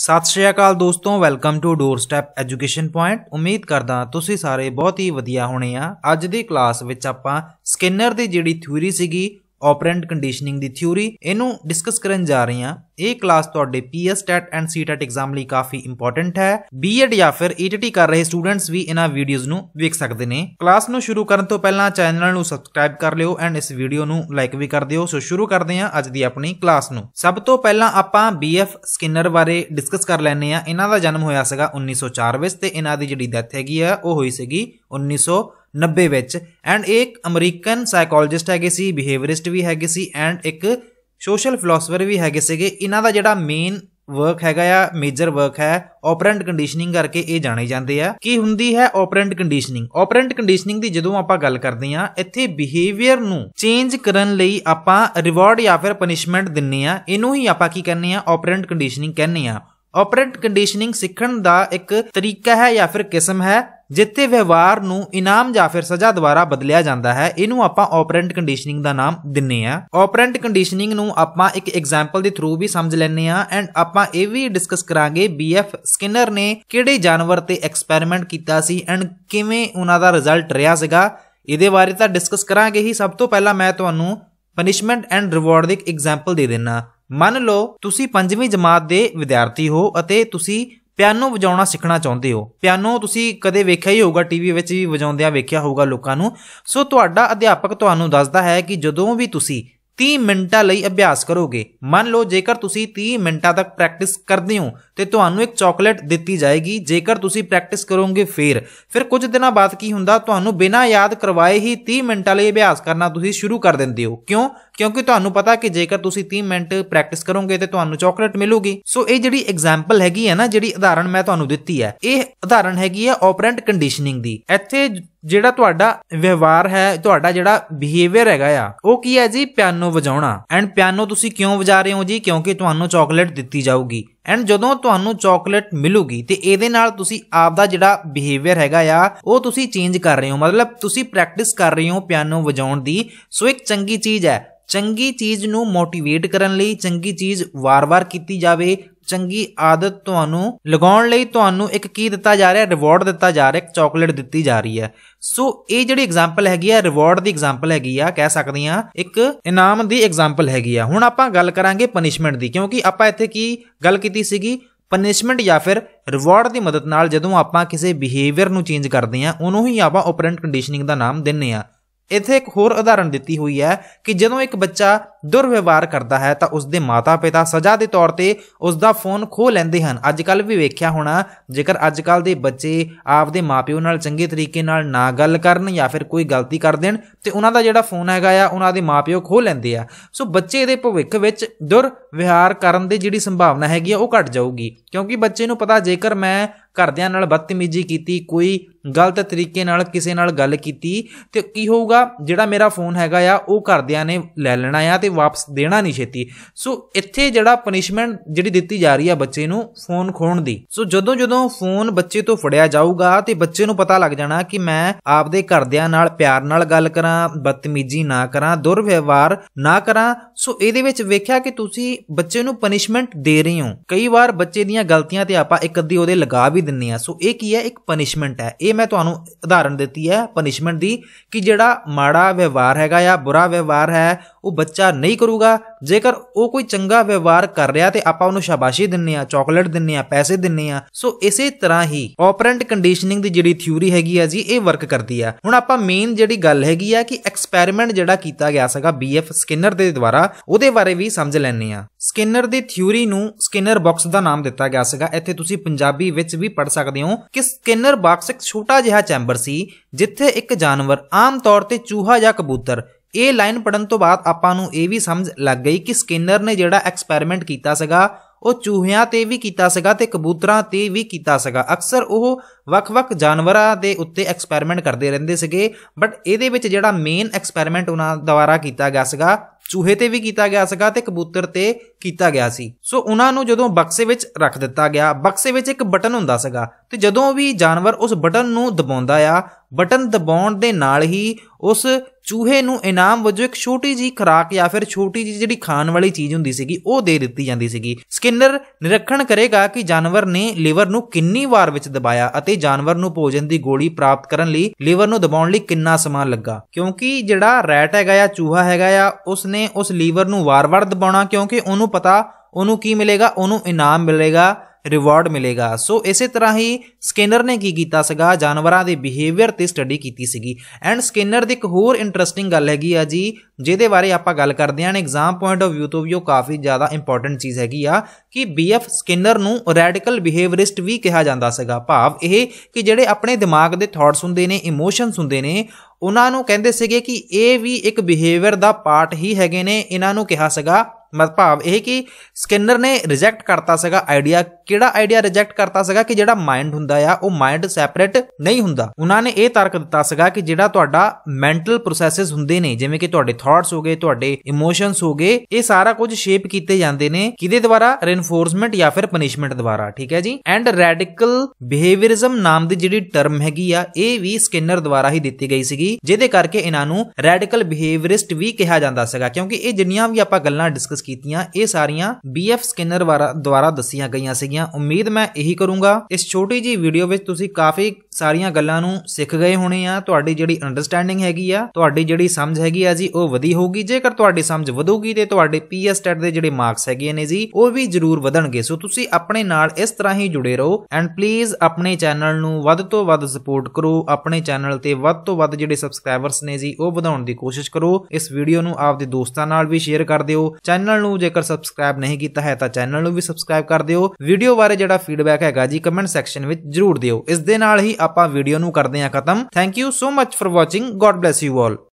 ਸਤਿ ਸ਼੍ਰੀ ਅਕਾਲ ਦੋਸਤੋ welcome to doorstep education point ਉਮੀਦ ਕਰਦਾ ਤੁਸੀਂ ਸਾਰੇ ਬਹੁਤ ਹੀ ਵਧੀਆ ਹੋਣੇ ਆ ਅੱਜ ਦੀ ਕਲਾਸ ਵਿੱਚ ਆਪਾਂ ਸਕਿਨਰ ਦੀ ਜਿਹੜੀ ਥਿਊਰੀ ਸੀਗੀ ਆਪਰੈਂਟ ਕੰਡੀਸ਼ਨਿੰਗ ਦੀ ਥਿਊਰੀ ਇਹਨੂੰ ਡਿਸਕਸ ਕਰਨ ਜਾ ਰਹੇ ਹਾਂ ਇਹ ਕਲਾਸ ਤੁਹਾਡੇ PSTET and CTET exam ਲਈ ਕਾਫੀ ਇੰਪੋਰਟੈਂਟ ਹੈ ਬੀਐਡ ਜਾਂ ਫਿਰ ਈਟੀਟੀ e ਕਰ ਰਹੇ ਸਟੂਡੈਂਟਸ ਵੀ ਇਹਨਾਂ ਵੀਡੀਓਜ਼ ਨੂੰ ਵੇਖ ਸਕਦੇ ਨੇ ਕਲਾਸ ਨੂੰ ਸ਼ੁਰੂ ਕਰਨ ਤੋਂ ਪਹਿਲਾਂ ਚੈਨਲ ਨੂੰ ਸਬਸਕ੍ਰਾਈਬ ਕਰ ਲਿਓ ਐਂਡ ਇਸ ਵੀਡੀਓ ਨੂੰ ਲਾਈਕ ਵੀ ਕਰ ਦਿਓ ਸੋ ਸ਼ੁਰੂ ਕਰਦੇ ਹਾਂ ਅੱਜ ਦੀ ਆਪਣੀ ਕਲਾਸ ਨੂੰ ਸਭ ਤੋਂ ਪਹਿਲਾਂ ਆਪਾਂ ਬੀਐਫ ਸਕਿਨਰ ਬਾਰੇ ਡਿਸਕਸ ਕਰ ਲੈਣੇ ਆ ਇਹਨਾਂ ਦਾ ਜਨਮ ਹੋਇਆ ਸੀਗਾ 1904 ਵਿੱਚ ਤੇ ਇਹਨਾਂ ਦੀ ਜਿਹੜੀ ਡੈਥ ਹੈਗੀ ਆ ਉਹ ਹੋਈ ਸੀਗੀ 1900 90 ਵਿੱਚ ਐਂਡ ਇੱਕ ਅਮਰੀਕਨ ਸਾਈਕੋਲੋਜਿਸਟ ਹੈਗੇ ਸੀ ਬਿਹੇਵੀਅਰਿਸਟ ਵੀ ਹੈਗੇ ਸੀ ਐਂਡ ਇੱਕ ਸੋਸ਼ਲ ਫਿਲਾਸਫਰ ਵੀ ਹੈਗੇ ਸੀਗੇ ਇਹਨਾਂ ਦਾ ਜਿਹੜਾ ਮੇਨ ਵਰਕ ਹੈਗਾ ਆ ਮੇਜਰ ਵਰਕ ਹੈ ਆਪਰੈਂਟ ਕੰਡੀਸ਼ਨਿੰਗ ਕਰਕੇ ਇਹ ਜਾਣੇ ਜਾਂਦੇ ਆ ਕੀ ਹੁੰਦੀ ਹੈ ਆਪਰੈਂਟ ਕੰਡੀਸ਼ਨਿੰਗ ਆਪਰੈਂਟ ਕੰਡੀਸ਼ਨਿੰਗ ਦੀ ਜਦੋਂ ਆਪਾਂ ਗੱਲ ਕਰਦੇ ਆ ਇੱਥੇ ਬਿਹੇਵੀਅਰ ਨੂੰ ਚੇਂਜ ਕਰਨ ਲਈ ਆਪਾਂ ਰਿਵਾਰਡ ਜਾਂ ਫਿਰ ਪਨਿਸ਼ਮੈਂਟ ਦਿੰਨੇ ਆ ਇਹਨੂੰ ਹੀ ਆਪਾਂ ਕੀ ਕਹਿੰਨੇ ਆ ਆਪਰੈਂਟ ਕੰਡੀਸ਼ਨਿੰਗ ਕਹਿੰਨੇ ਆ ਆਪਰੈਂਟ ਕੰਡੀਸ਼ਨਿੰਗ ਸਿੱਖਣ ਦਾ ਇੱਕ ਤਰੀਕਾ ਹੈ ਜਾਂ ਫਿਰ ਕਿਸਮ ਹੈ ਜਿੱਤੇ ਵਿਵਹਾਰ ਨੂੰ ਇਨਾਮ ਜਾਂ ਫਿਰ ਸਜ਼ਾ ਦੁਆਰਾ ਬਦਲਿਆ ਜਾਂਦਾ ਹੈ ਇਹਨੂੰ ਆਪਾਂ ਆਪਰੈਂਟ ਕੰਡੀਸ਼ਨਿੰਗ ਦਾ ਨਾਮ ਦਿੰਨੇ ਆ ਆਪਰੈਂਟ ਕੰਡੀਸ਼ਨਿੰਗ ਨੂੰ ਆਪਾਂ ਇੱਕ ਐਗਜ਼ਾਮਪਲ ਦੇ ਥਰੂ ਵੀ ਸਮਝ ਲੈਣੇ ਆ ਐਂਡ ਆਪਾਂ ਇਹ ਵੀ ਡਿਸਕਸ ਕਰਾਂਗੇ ਬੀਐਫ ਸਕਿਨਰ ਨੇ ਕਿਹੜੇ ਜਾਨਵਰ ਤੇ ਐਕਸਪੈਰੀਮੈਂਟ ਕੀਤਾ ਸੀ ਐਂਡ ਕਿਵੇਂ ਉਹਨਾਂ ਦਾ ਰਿਜ਼ਲਟ ਰਿਹਾ ਸੀਗਾ ਇਹਦੇ ਬਾਰੇ ਤਾਂ ਡਿਸਕਸ ਕਰਾਂਗੇ ਹੀ ਸਭ ਤੋਂ ਪਹਿਲਾਂ ਮੈਂ ਤੁਹਾਨੂੰ ਪਨਿਸ਼ਮੈਂਟ ਐਂਡ ਰਿਵਾਰਡ ਦੇ ਇੱਕ ਐਗਜ਼ਾਮਪਲ ਦੇ ਦਿੰਨਾ ਮੰਨ ਲਓ ਤੁਸੀਂ 5ਵੀਂ ਜਮਾਤ ਦੇ ਵਿਦਿਆਰਥੀ ਹੋ ਅਤੇ ਤੁਸੀਂ ਪਿਆਨੋ ਵਜਾਉਣਾ ਸਿੱਖਣਾ ਚਾਹੁੰਦੇ ਹੋ ਪਿਆਨੋ ਤੁਸੀਂ ਕਦੇ ਵੇਖਿਆ ਹੀ ਹੋਊਗਾ ਟੀਵੀ ਵਿੱਚ ਵੀ ਵਜਾਉਂਦਿਆਂ ਵੇਖਿਆ ਹੋਊਗਾ ਲੋਕਾਂ ਨੂੰ ਸੋ ਤੁਹਾਡਾ ਅਧਿਆਪਕ ਤੁਹਾਨੂੰ ਦੱਸਦਾ ਹੈ ਕਿ ਜਦੋਂ ਵੀ ਤੁਸੀਂ 30 ਮਿੰਟਾਂ ਲਈ ਅਭਿਆਸ ਕਰੋਗੇ ਮੰਨ ਲਓ ਜੇਕਰ ਤੁਸੀਂ 30 ਮਿੰਟਾਂ ਤੱਕ ਪ੍ਰੈਕਟਿਸ ਕਰਦੇ ਹੋ ਤੇ ਤੁਹਾਨੂੰ ਇੱਕ ਚਾਕਲੇਟ ਦਿੱਤੀ ਜਾਏਗੀ ਜੇਕਰ ਤੁਸੀਂ ਪ੍ਰੈਕਟਿਸ ਕਰੋਗੇ ਫੇਰ ਫਿਰ ਕੁਝ ਦਿਨਾਂ ਬਾਅਦ ਕੀ ਹੁੰਦਾ ਤੁਹਾਨੂੰ ਬਿਨਾਂ ਯਾਦ ਕਰਵਾਏ ਹੀ 30 ਮਿੰਟਾਂ ਲਈ ਅਭਿਆਸ ਕਰਨਾ ਤੁਸੀਂ ਸ਼ੁਰੂ ਕਰ ਦਿੰਦੇ ਹੋ ਕਿਉਂ ਕਿਉਂਕਿ ਤੁਹਾਨੂੰ ਪਤਾ ਕਿ ਜੇਕਰ ਤੁਸੀਂ 30 ਮਿੰਟ ਪ੍ਰੈਕਟਿਸ ਕਰੋਗੇ ਤੇ ਤੁਹਾਨੂੰ ਚਾਕਲੇਟ ਮਿਲੂਗੀ ਸੋ ਇਹ ਜਿਹੜੀ ਐਗਜ਼ਾਮਪਲ ਹੈਗੀ ਹੈ ਨਾ ਜਿਹੜੀ ਉਦਾਹਰਣ ਮੈਂ ਤੁਹਾਨੂੰ ਦਿੱਤੀ ਹੈ ਇਹ ਉਦਾਹਰਣ ਹੈਗੀ ਹੈ ਆਪਰੈਂਟ ਕੰਡੀਸ਼ਨਿੰਗ ਦੀ ਇੱਥੇ ਜਿਹੜਾ ਤੁਹਾਡਾ ਵਿਵਹਾਰ ਹੈ ਤੁਹਾਡਾ ਜਿਹੜਾ ਬਿਹੇਵੀਅਰ ਹੈਗਾ ਆ ਉਹ ਕੀ ਹੈ ਜੀ ਪਿਆਨੋ ਵਜਾਉਣਾ ਐਂਡ ਪਿਆਨੋ ਤੁਸੀਂ ਕਿਉਂ ਵਜਾ ਰਹੇ ਹੋ ਜੀ ਕਿਉਂਕਿ ਤੁਹਾਨੂੰ ਚਾਕਲੇਟ ਦਿੱਤੀ ਜਾਊਗੀ ਐਂਡ ਜਦੋਂ ਤੁਹਾਨੂੰ ਚਾਕਲੇਟ ਮਿਲੂਗੀ ਤੇ ਇਹਦੇ ਨਾਲ ਤੁਸੀਂ ਆਪ ਦਾ ਜਿਹੜਾ ਬਿਹੇਵੀਅਰ ਹੈਗਾ ਆ ਉਹ ਤੁਸੀਂ ਚੇਂਜ ਕਰ ਰਹੇ ਹੋ ਮਤਲਬ ਤੁਸੀਂ ਪ੍ਰੈਕਟਿਸ ਕਰ ਰਹੇ ਹੋ ਪਿਆਨੋ ਵਜਾਉਣ ਦੀ ਸੋ ਇੱਕ ਚੰਗੀ ਚੀਜ਼ ਹੈ ਚੰਗੀ ਚੀਜ਼ ਨੂੰ ਮੋਟੀਵੇਟ ਕਰਨ ਲਈ ਚੰਗੀ ਚੀਜ਼ ਵਾਰ-ਵਾਰ ਕੀਤੀ ਜਾਵੇ ਚੰਗੀ ਆਦਤ ਤੁਹਾਨੂੰ ਲਗਾਉਣ ਲਈ ਤੁਹਾਨੂੰ ਇੱਕ ਕੀ ਦਿੱਤਾ ਜਾ ਰਿਹਾ ਰਿਵਾਰਡ ਦਿੱਤਾ ਜਾ ਰਿਹਾ ਇੱਕ ਚਾਕਲੇਟ ਦਿੱਤੀ ਜਾ ਰਹੀ ਹੈ ਸੋ ਇਹ ਜਿਹੜੀ ਐਗਜ਼ਾਮਪਲ ਹੈਗੀ ਆ ਰਿਵਾਰਡ ਦੀ ਐਗਜ਼ਾਮਪਲ ਹੈਗੀ ਆ ਕਹਿ ਸਕਦੇ ਆ ਇੱਕ ਇਨਾਮ ਦੀ ਐਗਜ਼ਾਮਪਲ ਹੈਗੀ ਆ ਹੁਣ ਆਪਾਂ ਗੱਲ ਕਰਾਂਗੇ ਪਨਿਸ਼ਮੈਂਟ ਦੀ ਕਿਉਂਕਿ ਆਪਾਂ ਇੱਥੇ ਕੀ ਗੱਲ ਕੀਤੀ ਸੀਗੀ ਪਨਿਸ਼ਮੈਂਟ ਜਾਂ ਫਿਰ ਰਿਵਾਰਡ ਦੀ ਮਦਦ ਨਾਲ ਜਦੋਂ ਆਪਾਂ ਕਿਸੇ ਬਿਹੇਵੀਅਰ ਨੂੰ ਚੇਂਜ ਕਰਦੇ ਆ ਉਹਨੂੰ ਹੀ ਆਪਾਂ ਆਪਰੈਂਟ ਕੰਡੀਸ਼ਨਿੰਗ ਦਾ ਨਾਮ ਦਿੰਨੇ ਆ ਇੱਥੇ ਇੱਕ ਹੋਰ ਉਦਾਹਰਣ ਦਿੱਤੀ ਹੋਈ ਹੈ ਕਿ ਜਦੋਂ ਇੱਕ ਬੱਚਾ ਦੁਰਵਿਵਹਾਰ ਕਰਦਾ ਹੈ ਤਾਂ ਉਸਦੇ ਮਾਤਾ-ਪਿਤਾ ਸਜ਼ਾ ਦੇ ਤੌਰ ਤੇ ਉਸਦਾ ਫੋਨ ਖੋ ਲੈਂਦੇ ਹਨ ਅੱਜਕੱਲ ਵੀ ਵੇਖਿਆ ਹੋਣਾ ਜੇਕਰ ਅੱਜਕੱਲ ਦੇ ਬੱਚੇ ਆਪਦੇ ਮਾਪਿਓ ਨਾਲ ਚੰਗੇ ਤਰੀਕੇ ਨਾਲ ਨਾ ਗੱਲ ਕਰਨ ਜਾਂ ਫਿਰ ਕੋਈ ਗਲਤੀ ਕਰ ਦੇਣ ਤੇ ਉਹਨਾਂ ਦਾ ਜਿਹੜਾ ਫੋਨ ਹੈਗਾ ਆ ਉਹਨਾਂ ਦੇ ਮਾਪਿਓ ਖੋ ਲੈਂਦੇ ਆ ਸੋ ਬੱਚੇ ਦੇ ਭਵਿੱਖ ਵਿੱਚ ਦੁਰਵਿਵਹਾਰ ਕਰਨ ਦੀ ਜਿਹੜੀ ਸੰਭਾਵਨਾ ਹੈਗੀ ਆ ਉਹ ਘਟ ਜਾਊਗੀ ਕਿਉਂਕਿ ਬੱਚੇ ਨੂੰ ਪਤਾ ਜੇਕਰ ਮੈਂ ਘਰਦਿਆਂ ਨਾਲ ਬਦਤਮੀਜ਼ੀ ਕੀਤੀ ਕੋਈ ਗਲਤ ਤਰੀਕੇ ਨਾਲ ਕਿਸੇ ਨਾਲ ਗੱਲ ਕੀਤੀ ਤੇ ਕੀ ਹੋਊਗਾ ਜਿਹੜਾ ਮੇਰਾ ਫੋਨ ਹੈਗਾ ਆ ਉਹ ਘਰਦਿਆਂ ਨੇ ਲੈ ਲੈਣਾ ਆ ਤੇ ਵਾਪਸ ਦੇਣਾ ਨਹੀਂ ਛੇਤੀ ਸੋ ਇੱਥੇ ਜਿਹੜਾ ਪਨਿਸ਼ਮੈਂਟ ਜਿਹੜੀ ਦਿੱਤੀ ਜਾ ਰਹੀ ਆ ਬੱਚੇ ਨੂੰ ਫੋਨ ਖੋਣ ਦੀ ਸੋ ਜਦੋਂ ਜਦੋਂ ਫੋਨ ਬੱਚੇ ਤੋਂ ਫੜਿਆ ਜਾਊਗਾ ਤੇ ਬੱਚੇ ਨੂੰ ਪਤਾ ਲੱਗ ਜਾਣਾ ਕਿ ਮੈਂ ਆਪਦੇ ਘਰਦਿਆਂ ਨਾਲ ਪਿਆਰ ਨਾਲ ਗੱਲ ਕਰਾਂ ਬਦਤਮੀਜੀ ਨਾ ਕਰਾਂ ਦੁਰਵਿਵਹਾਰ ਨਾ ਕਰਾਂ ਸੋ ਇਹਦੇ ਵਿੱਚ ਵੇਖਿਆ ਕਿ ਤੁਸੀਂ ਬੱਚੇ ਨੂੰ ਪਨਿਸ਼ਮੈਂਟ ਦੇ ਰਹੇ ਹੋ ਕਈ ਵਾਰ ਬੱਚੇ ਦੀਆਂ ਗਲਤੀਆਂ ਤੇ ਆਪਾਂ ਇੱਕ ਅੱਧੀ ਉਹਦੇ ਲਗਾ ਵੀ ਦਿੰਨੇ ਆ ਸੋ ਇਹ ਕੀ ਹੈ ਇੱਕ ਪਨਿਸ਼ਮੈਂਟ ਹੈ ਇਹ ਮੈਂ ਤੁਹਾਨੂੰ ਉਦਾਹਰਣ ਦਿੱਤੀ ਹੈ ਪਨਿਸ਼ਮੈਂਟ ਦੀ ਕਿ ਜਿਹੜਾ ਮਾੜਾ ਵਿਵਹਾਰ ਹੈਗਾ ਜਾਂ ਬੁਰਾ ਵਿਵਹਾਰ ਹੈ ਉਹ ਬੱਚਾ ਨਹੀਂ ਕਰੂਗਾ ਜੇਕਰ ਉਹ ਕੋਈ ਚੰਗਾ ਵਿਵਹਾਰ ਕਰ ਰਿਹਾ ਤੇ ਆਪਾਂ ਉਹਨੂੰ ਸ਼ਾਬਾਸ਼ੀ ਦਿੰਨੇ ਆ ਚਾਕਲੇਟ ਦਿੰਨੇ ਆ ਪੈਸੇ ਦਿੰਨੇ ਆ ਸੋ ਇਸੇ ਤਰ੍ਹਾਂ ਹੀ ਆਪਰੈਂਟ ਕੰਡੀਸ਼ਨਿੰਗ ਦੀ ਜਿਹੜੀ ਥਿਊਰੀ ਹੈਗੀ ਆ ਜੀ ਇਹ ਵਰਕ ਕਰਦੀ ਆ ਹੁਣ ਆਪਾਂ ਮੇਨ ਜਿਹੜੀ ਗੱਲ ਹੈਗੀ ਆ ਕਿ ਐਕਸਪੈਰੀਮੈਂਟ ਜਿਹੜਾ ਕੀਤਾ ਗਿਆ ਸੀਗਾ ਬੀਐਫ ਸਕਿਨਰ ਦੇ ਦੁਆਰਾ ਉਹਦੇ ਬਾਰੇ ਵੀ ਸਮਝ ਲੈਣੇ ਆ ਸਕਿਨਰ ਦੀ ਥਿਊਰੀ ਨੂੰ ਸਕਿਨਰ ਬਾਕਸ ਦਾ ਨਾਮ ਦਿੱਤਾ ਗਿਆ ਸੀਗਾ ਇੱਥੇ ਤੁਸੀਂ ਪੰਜਾਬੀ ਵਿੱਚ ਵੀ ਪੜ੍ਹ ਸਕਦੇ ਹੋ ਕਿ ਸਕਿਨਰ ਬਾਕਸ ਇੱਕ ਛੋਟਾ ਜਿਹਾ ਚੈਂਬਰ ਸੀ ਜਿੱਥੇ ਇੱਕ ਜਾਨਵਰ ਆਮ ਤੌਰ ਤੇ ਚੂਹਾ ਜਾਂ ਕਬੂਤਰ ਇਹ ਲਾਈਨ ਪੜਨ ਤੋਂ ਬਾਅਦ ਆਪਾਂ ਨੂੰ ਇਹ ਵੀ ਸਮਝ ਲੱਗ ਗਈ ਕਿ ਸਕਿਨਰ ਨੇ ਜਿਹੜਾ ਐਕਸਪੈਰੀਮੈਂਟ ਕੀਤਾ ਸੀਗਾ ਉਹ ਚੂਹਿਆਂ ਤੇ ਵੀ ਕੀਤਾ ਸੀਗਾ ਤੇ ਕਬੂਤਰਾਂ ਤੇ ਵੀ ਕੀਤਾ ਸੀਗਾ ਅਕਸਰ ਉਹ ਵੱਖ-ਵੱਖ ਜਾਨਵਰਾਂ ਦੇ ਉੱਤੇ ਐਕਸਪੈਰੀਮੈਂਟ ਕਰਦੇ ਰਹਿੰਦੇ ਸੀਗੇ ਬਟ ਇਹਦੇ ਵਿੱਚ ਜਿਹੜਾ ਮੇਨ ਐਕਸਪੈਰੀਮੈਂਟ ਉਹਨਾਂ ਦੁਆਰਾ ਕੀਤਾ ਗਿਆ ਸੀਗਾ ਚੂਹੇ ਤੇ ਵੀ ਕੀਤਾ ਗਿਆ ਸੀਗਾ ਤੇ ਕਬੂਤਰ ਤੇ ਕੀਤਾ ਗਿਆ ਸੀ ਸੋ ਉਹਨਾਂ ਨੂੰ ਜਦੋਂ ਬਕਸੇ ਵਿੱਚ ਰੱਖ ਦਿੱਤਾ ਗਿਆ ਬਕਸੇ ਵਿੱਚ ਇੱਕ ਬਟਨ ਹੁੰਦਾ ਸੀਗਾ ਤੇ ਜਦੋਂ ਵੀ ਜਾਨਵਰ ਉਸ ਬਟਨ ਨੂੰ ਦਬਾਉਂਦਾ ਆ ਬਟਨ ਦਬਾਉਣ ਦੇ ਨਾਲ ਹੀ ਉਸ ਚੂਹੇ ਨੂੰ ਇਨਾਮ ਵਜੋਂ ਇੱਕ ਛੋਟੀ ਜੀ ਖਰਾਕ ਜਾਂ ਫਿਰ ਛੋਟੀ ਜੀ ਜਿਹੜੀ ਖਾਣ ਵਾਲੀ ਚੀਜ਼ ਹੁੰਦੀ ਸੀਗੀ ਉਹ ਦੇ ਦਿੱਤੀ ਜਾਂਦੀ ਸੀਗੀ ਸਕਿਨਰ ਨਿਰੀਖਣ ਕਰੇਗਾ ਕਿ ਜਾਨਵਰ ਨੇ ਲੀਵਰ ਨੂੰ ਕਿੰਨੀ ਵਾਰ ਵਿੱਚ ਦਬਾਇਆ ਅਤੇ ਜਾਨਵਰ ਨੂੰ ਭੋਜਨ ਦੀ ਗੋਲੀ ਪ੍ਰਾਪਤ ਕਰਨ ਲਈ ਲੀਵਰ ਨੂੰ ਦਬਾਉਣ ਲਈ ਕਿੰਨਾ ਸਮਾਂ ਲੱਗਾ ਕਿਉਂਕਿ ਜਿਹੜਾ ਰੈਟ ਹੈਗਾ ਜਾਂ ਚੂਹਾ ਹੈਗਾ ਜਾਂ ਉਸਨੇ ਉਸ ਲੀਵਰ ਨੂੰ ਵਾਰ-ਵਾਰ ਦਬਾਉਣਾ ਕਿਉਂਕਿ ਉਹਨੂੰ ਪਤਾ ਉਹਨੂੰ ਕੀ ਮਿਲੇਗਾ ਉਹਨੂੰ ਇਨਾਮ ਮਿਲੇਗਾ ਰਿਵਾਰਡ ਮਿਲੇਗਾ ਸੋ ਇਸੇ ਤਰ੍ਹਾਂ ਹੀ ਸਕਿਨਰ ਨੇ ਕੀ ਕੀਤਾ ਸੀਗਾ ਜਾਨਵਰਾਂ ਦੇ ਬਿਹੇਵੀਅਰ ਤੇ ਸਟੱਡੀ ਕੀਤੀ ਸੀਗੀ ਐਂਡ ਸਕਿਨਰ ਦੀ ਇੱਕ ਹੋਰ ਇੰਟਰਸਟਿੰਗ ਗੱਲ ਹੈਗੀ ਆ ਜੀ ਜਿਹਦੇ ਬਾਰੇ ਆਪਾਂ ਗੱਲ ਕਰਦੇ ਆਂ ਐਗਜ਼ਾਮ ਪੁਆਇੰਟ ਆਫ ਵਿਊ ਤੋਂ ਵੀ ਉਹ ਕਾਫੀ ਜ਼ਿਆਦਾ ਇੰਪੋਰਟੈਂਟ ਚੀਜ਼ ਹੈਗੀ ਆ ਕਿ ਬੀਐਫ ਸਕਿਨਰ ਨੂੰ ਰੈਡੀਕਲ ਬਿਹੇਵੀਅਰਿਸਟ ਵੀ ਕਿਹਾ ਜਾਂਦਾ ਸੀਗਾ ਭਾਵ ਇਹ ਕਿ ਜਿਹੜੇ ਆਪਣੇ ਦਿਮਾਗ ਦੇ ਥਾਟਸ ਹੁੰਦੇ ਨੇ ਇਮੋਸ਼ਨਸ ਹੁੰਦੇ ਨੇ ਉਹਨਾਂ ਨੂੰ ਕਹਿੰਦੇ ਸੀਗੇ ਕਿ ਇਹ ਵੀ ਇੱਕ ਬਿਹੇਵੀਅਰ ਦਾ ਪਾਰਟ ਹੀ ਹੈਗੇ ਨੇ ਇਹਨਾਂ ਨੂੰ ਕਿਹਾ ਸੀਗਾ ਮਤ ਭਾਵ ਇਹ ਕਿ ਸਕਿਨਰ ਨੇ ਰਿਜੈਕਟ ਕਰਤਾ ਸੀਗਾ ਆਈਡੀਆ ਕਿਹੜਾ ਆਈਡੀਆ ਰਿਜੈਕਟ ਕਰਤਾ ਸੀਗਾ ਕਿ ਜਿਹੜਾ ਮਾਈਂਡ ਹੁੰਦਾ ਆ ਉਹ ਮਾਈਂਡ ਸੈਪਰੇਟ ਨਹੀਂ ਹੁੰਦਾ ਉਹਨਾਂ ਨੇ ਇਹ ਤਰਕ ਦਿੱਤਾ ਸੀਗਾ ਕਿ ਜਿਹੜਾ ਤੁਹਾਡਾ ਮੈਂਟਲ ਪ੍ਰੋਸੈਸਸ ਹੁੰਦੇ ਨੇ ਜਿਵੇਂ ਕਿ ਤੁਹਾਡੇ ਥਾਟਸ ਹੋਗੇ ਤੁਹਾਡੇ ਇਮੋਸ਼ਨਸ ਹੋਗੇ ਇਹ ਸਾਰਾ ਕੁਝ ਸ਼ੇਪ ਕੀਤੇ ਜਾਂਦੇ ਨੇ ਕਿਹਦੇ ਦੁਆਰਾ ਰੈਨਫੋਰਸਮੈਂਟ ਜਾਂ ਫਿਰ ਪਨਿਸ਼ਮੈਂਟ ਦੁਆਰਾ ਠੀਕ ਹੈ ਜੀ ਐਂਡ ਰੈਡੀਕਲ ਬਿਹੇਵੀਅਰਿਜ਼ਮ ਨਾਮ ਦੀ ਜਿਹੜੀ ਟਰਮ ਹੈਗੀ ਆ ਇਹ ਵੀ ਸਕਿਨਰ ਦੁਆਰਾ ਹੀ ਦਿੱਤੀ ਗਈ ਸੀਗੀ ਜਿਹਦੇ ਕਰਕੇ ਇਹਨਾਂ ਨੂੰ ਰੈਡੀਕਲ ਬਿਹੇਵੀਅਰਿਸਟ ਵੀ ਕਿਹਾ ਜਾਂਦਾ ਸੀਗਾ ਕਿਉਂਕਿ ਇਹ ਜਿੰਨੀਆਂ ਵੀ ਆਪਾਂ ਗੱਲਾਂ ਡਿਸਕਸ ਪ੍ਰੈਕਟਿਸ ਕੀਤੀਆਂ ਇਹ ਸਾਰੀਆਂ ਬੀਐਫ ਸਕੈਨਰ ਦੁਆਰਾ ਦੱਸੀਆਂ ਗਈਆਂ ਸੀਗੀਆਂ ਉਮੀਦ ਮੈਂ ਇਹੀ ਕਰੂੰਗਾ ਇਸ ਛੋਟੀ ਜੀ ਵੀਡੀਓ ਵਿੱਚ ਤੁਸੀਂ ਕਾਫੀ ਸਾਰੀਆਂ ਗੱਲਾਂ ਨੂੰ ਸਿੱਖ ਗਏ ਹੋਣੇ ਆ ਤੁਹਾਡੀ ਜਿਹੜੀ ਅੰਡਰਸਟੈਂਡਿੰਗ ਹੈਗੀ ਆ ਤੁਹਾਡੀ ਜਿਹੜੀ ਸਮਝ ਹੈਗੀ ਆ ਜੀ ਉਹ ਵਧੀ ਹੋਊਗੀ ਜੇਕਰ ਤੁਹਾਡੀ ਸਮਝ ਵਧੂਗੀ ਤੇ ਤੁਹਾਡੇ ਪੀਐਸ ਟੈਟ ਦੇ ਜਿਹੜੇ ਮਾਰਕਸ ਹੈਗੇ ਨੇ ਜੀ ਉਹ ਵੀ ਜ਼ਰੂਰ ਵਧਣਗੇ ਸੋ ਤੁਸੀਂ ਆਪਣੇ ਨਾਲ ਇਸ ਤਰ੍ਹਾਂ ਹੀ ਜੁੜੇ ਰਹੋ ਐਂਡ ਪਲੀਜ਼ ਆਪਣੇ ਚੈਨਲ ਨੂੰ ਵੱਧ ਤੋਂ ਵੱਧ ਸਪੋਰਟ ਕਰੋ ਆਪਣੇ ਚੈਨਲ ਤੇ ਵੱਧ ਤੋਂ ਵੱਧ ਜਿਹੜੇ ਸਬਸਕ੍ਰਾਈਬਰਸ ਨੇ ਜੀ ਉਹ ਵਧਾਉਣ ਦੀ ਕੋਸ਼ਿਸ਼ ਕਰੋ ਇਸ ਵੀਡੀਓ ਨੂੰ ਆਪਦੇ ਦੋਸਤਾਂ ਨਾਲ ਵੀ ਸ਼ੇਅਰ ਕਰ ਦਿਓ ਚੈਨਲ ਨੂੰ ਜੇਕਰ ਸਬਸਕ੍ਰਾਈਬ ਨਹੀਂ ਕੀਤਾ ਹੈ ਤਾਂ ਚੈਨਲ ਨੂੰ ਵੀ ਸਬਸਕ੍ਰਾਈਬ ਕਰ ਦਿਓ ਵੀਡੀਓ ਬਾਰੇ ਜਿਹੜਾ ਫੀਡਬੈਕ ਹੈਗਾ ਜੀ ਕਮੈਂਟ ਸੈਕਸ਼ਨ ਵਿੱਚ ਜ਼ਰੂਰ ਦਿਓ ਇਸ ਦੇ ਨਾਲ ਹੀ ਆਪਾਂ ਵੀਡੀਓ ਨੂੰ ਕਰਦੇ ਹਾਂ ਖਤਮ thank you so much for watching God bless you all